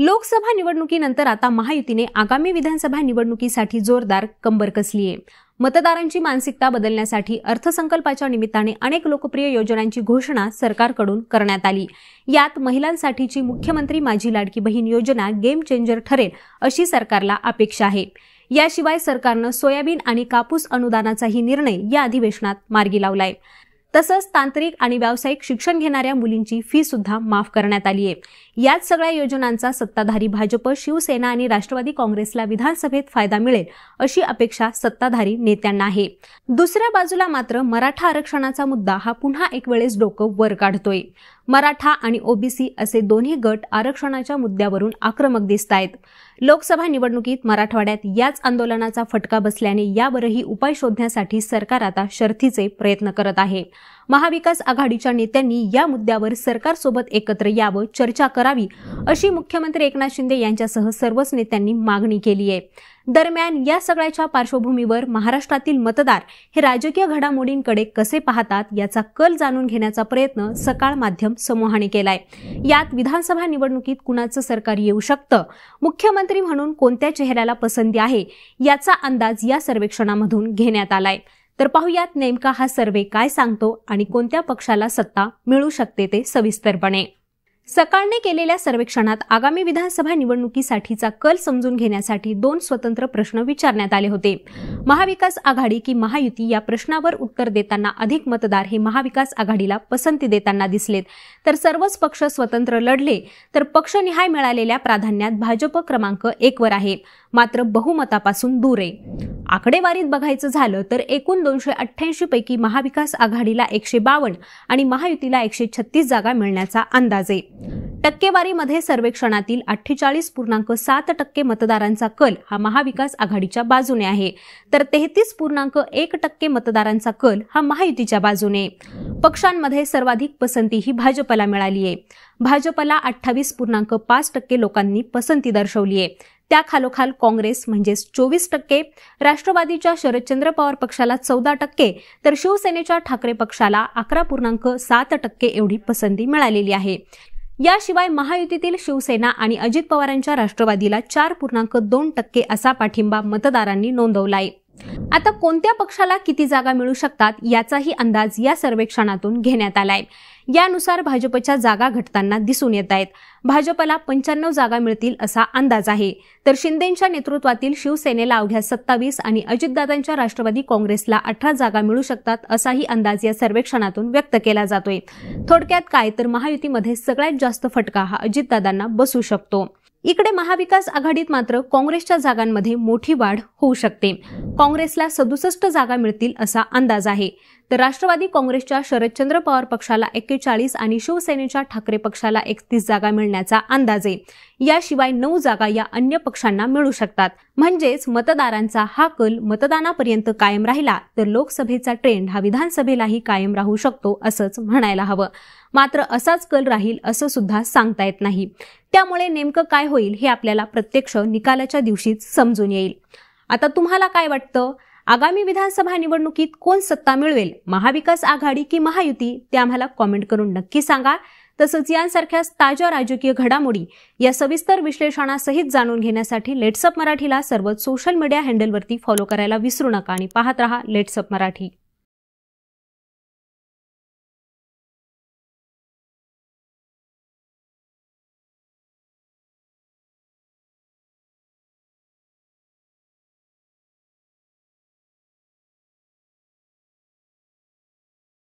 लोकसभा निवडणुकीनंतर आता महायुतीने आगामी विधानसभा निवडणुकीसाठी जोरदार कंबर कसली आहे मतदारांची मानसिकता बदलण्यासाठी अर्थसंकल्पाच्या निमित्ताने अनेक लोकप्रिय योजनांची घोषणा सरकारकडून करण्यात आली यात महिलांसाठीची मुख्यमंत्री माझी लाडकी बहीण योजना गेम चेंजर ठरेल अशी सरकारला अपेक्षा आहे याशिवाय सरकारनं सोयाबीन आणि कापूस अनुदानाचाही निर्णय या अधिवेशनात मार्गी लावलाय तसंच तांत्रिक आणि व्यावसायिक शिक्षण घेणाऱ्या मुलींची फी सुद्धा माफ करण्यात आली आहे याच सगळ्या योजनांचा सत्ताधारी भाजप शिवसेना आणि राष्ट्रवादी काँग्रेसला विधानसभेत फायदा मिळेल अशी अपेक्षा सत्ताधारी नेत्यांना आहे दुसऱ्या बाजूला मात्र मराठा आरक्षणाचा मुद्दा हा पुन्हा एक वेळेस डोकं वर काढतोय मराठा आणि ओबीसी असे दोन्ही गट आरक्षणाच्या मुद्द्यावरून आक्रमक दिसत आहेत लोकसभा निवडणुकीत मराठवाड्यात याच आंदोलनाचा फटका बसल्याने यावरही उपाय शोधण्यासाठी सरकार आता शर्थीचे प्रयत्न करत आहे महाविकास आघाडीच्या नेत्यांनी या मुद्द्यावर सरकारसोबत एकत्र यावं चर्चा करावी अशी मुख्यमंत्री एकनाथ शिंदे यांच्यासह सर्वच नेत्यांनी मागणी केली आहे दरम्यान या सगळ्याच्या पार्श्वभूमीवर महाराष्ट्रातील मतदार हे राजकीय घडामोडींकडे कसे पाहतात याचा कल जाणून घेण्याचा प्रयत्न सकाळ माध्यम समूहाने केलाय यात विधानसभा निवडणुकीत कुणाचं सरकार येऊ शकतं मुख्यमंत्री म्हणून कोणत्या चेहऱ्याला पसंती आहे याचा अंदाज या सर्वेक्षणामधून घेण्यात आलाय तर पाहूयात नेमका हा सर्वे काय सांगतो आणि कोणत्या पक्षाला सत्ता मिळू शकते ते सविस्तरपणे सकाळने केलेल्या सर्वेक्षणात आगामी विधानसभा निवडणुकीसाठीचा कल समजून घेण्यासाठी दोन स्वतंत्र प्रश्न विचारण्यात आले होते महाविकास आघाडी की महायुती या प्रश्नावर उत्तर देताना अधिक मतदार हे महाविकास आघाडीला पसंती देताना दिसलेत तर सर्वच पक्ष स्वतंत्र लढले तर पक्षनिहाय मिळालेल्या प्राधान्यात भाजप क्रमांक एकवर आहे मात्र बहुमतापासून दूर आहे आकडेवारीत बघायचं झालं तर एकूण दोनशे अठ्ठ्याऐंशी पैकी महाविकास आघाडीला एकशे बावन्न आणि महायुतीला एकशे छत्तीस जागा मिळण्याचा अंदाज आहे टक्केवारीमध्ये सर्वेक्षणातील अठ्ठेचाळीस पूर्णांक सात टक्के मतदारांचा कल हा महाविकास आघाडीच्या बाजूने आहे तर तेहतीस पूर्णांक एक टक्के मतदारांचा कल हा महायुतीच्या बाजूने पक्षांमध्ये सर्वाधिक पसंती ही भाजपला मिळाली आहे भाजपला अठ्ठावीस पूर्णांक पाच टक्के लोकांनी पसंती दर्शवली आहे त्या खालोखाल काँग्रेस म्हणजेच चोवीस टक्के राष्ट्रवादीच्या शरदचंद्र पवार पक्षाला चौदा टक्के तर शिवसेनेच्या ठाकरे पक्षाला अकरा पूर्णांक सात टक्के एवढी पसंती मिळालेली आहे याशिवाय महायुतीतील शिवसेना आणि अजित पवारांच्या राष्ट्रवादीला चार पूर्णांक दोन टक्के असा पाठिंबा मतदारांनी नोंदवलाय आता कोणत्या पक्षाला किती जागा मिळू शकतात याचाही अंदाज या सर्वेक्षणातून घेण्यात आलाय यानुसार भाजपच्या जागा घटताना दिसून येत आहेत भाजपला पंच्याण्णव जागा मिळतील असा अंदाज आहे तर शिंदेच्या नेतृत्वातील शिवसेनेला अवघ्या सत्तावीस आणि अजितदादांच्या राष्ट्रवादी काँग्रेसला अठरा जागा मिळू शकतात असाही अंदाज या सर्वेक्षणातून व्यक्त केला जातोय थोडक्यात काय तर महायुतीमध्ये सगळ्यात जास्त फटका हा अजितदादांना बसू शकतो इकडे महाविकास आघाडीत मात्र काँग्रेसच्या जागांमध्ये मोठी वाढ होऊ शकते काँग्रेसला सदुसष्ट जागा मिळतील असा अंदाज आहे तर राष्ट्रवादी काँग्रेसच्या शरदचंद्र पवार पक्षाला एक्केचाळीस आणि शिवसेनेच्या ठाकरे पक्षाला एकतीस जागा मिळण्याचा अंदाज आहे याशिवाय नऊ जागा या अन्य पक्षांना मिळू शकतात म्हणजेच मतदारांचा हा कल मतदानापर्यंत कायम राहिला तर लोकसभेचा ट्रेंड हा विधानसभेलाही कायम राहू शकतो असंच म्हणायला हवं मात्र असाच कल राहील असं सुद्धा सांगता येत नाही त्यामुळे नेमकं काय होईल हे आपल्याला प्रत्यक्ष निकालाच्या दिवशीच समजून येईल आता तुम्हाला काय वाटतं आगामी विधानसभा निवडणुकीत कोण सत्ता मिळवेल महाविकास आघाडी की महायुती ते आम्हाला कॉमेंट करून नक्की सांगा तसंच यांसारख्या ताज्या राजकीय घडामोडी या सविस्तर विश्लेषणासहित जाणून घेण्यासाठी लेट्सअप मराठीला सर्व सोशल मीडिया हँडलवरती फॉलो करायला विसरू नका आणि पाहत रहा लेट्सअप मराठी